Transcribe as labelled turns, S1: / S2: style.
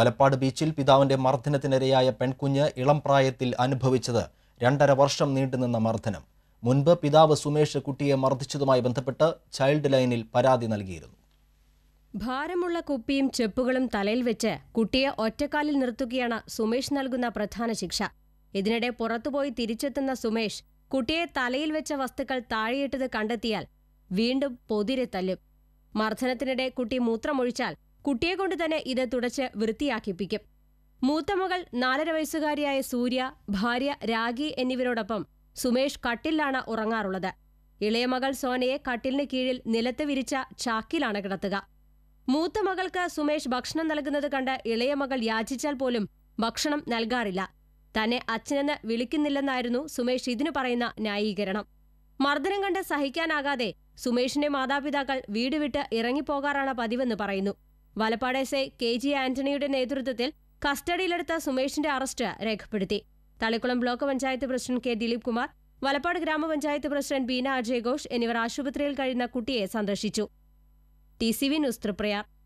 S1: വലപ്പാട് ബീച്ചിൽ പിതാവിന്റെ മർദ്ദനത്തിനിരയായ പെൺകുഞ്ഞ് ഇളം പ്രായത്തിൽ അനുഭവിച്ചത് രണ്ടര വർഷം നീണ്ടുനിന്ന മർദ്ദനം മുൻപ് പിതാവ് സുമേഷ് കുട്ടിയെ മർദ്ദിച്ചതുമായി ബന്ധപ്പെട്ട് ചൈൽഡ് ലൈനിൽ പരാതി നൽകിയിരുന്നു
S2: ഭാരമുള്ള കുപ്പിയും ചെപ്പുകളും തലയിൽ വെച്ച് കുട്ടിയെ ഒറ്റക്കാലിൽ നിർത്തുകയാണ് സുമേഷ് നൽകുന്ന പ്രധാന ശിക്ഷ ഇതിനിടെ പുറത്തുപോയി തിരിച്ചെത്തുന്ന സുമേഷ് കുട്ടിയെ തലയിൽ വെച്ച വസ്തുക്കൾ താഴെയിട്ടത് കണ്ടെത്തിയാൽ വീണ്ടും പൊതിരെ തല്ലും മർദ്ദനത്തിനിടെ കുട്ടി മൂത്രമൊഴിച്ചാൽ കുട്ടിയെ കൊണ്ട് തന്നെ ഇത് തുടച്ച് വൃത്തിയാക്കിപ്പിക്കും മൂത്ത മകൾ നാലര വയസ്സുകാരിയായ സൂര്യ ഭാര്യ രാഗി എന്നിവരോടൊപ്പം സുമേഷ് കട്ടിലാണ് ഉറങ്ങാറുള്ളത് ഇളയ മകൾ സോനയെ കട്ടിലിന് കീഴിൽ നിലത്ത് വിരിച്ച ചാക്കിലാണ് കിടത്തുക മൂത്ത മകൾക്ക് സുമേഷ് ഭക്ഷണം നൽകുന്നത് കണ്ട് ഇളയ മകൾ യാചിച്ചാൽ പോലും ഭക്ഷണം നൽകാറില്ല തന്നെ അച്ഛനെന്ന് വിളിക്കുന്നില്ലെന്നായിരുന്നു സുമേഷ് ഇതിനു പറയുന്ന ന്യായീകരണം മർദ്ദനം കണ്ട് സഹിക്കാനാകാതെ സുമേഷിന്റെ മാതാപിതാക്കൾ വീട് വിട്ട് ഇറങ്ങിപ്പോകാറാണ് പതിവെന്ന് പറയുന്നു Valappad S I K G ആന്റണിയുടെ നേതൃത്വത്തിൽ കസ്റ്റഡിയിലെടുത്ത സുമേഷിന്റെ അറസ്റ്റ് രേഖപ്പെടുത്തി Thalikkulam block panchayat president K Dileep Kumar Valappad grama panchayat president Beena Ghosh എന്നിവർ ആശുപത്രിയിൽ കഴിയുന്ന കുട്ടിയെ സന്ദർശിച്ചു T C V news Triprayar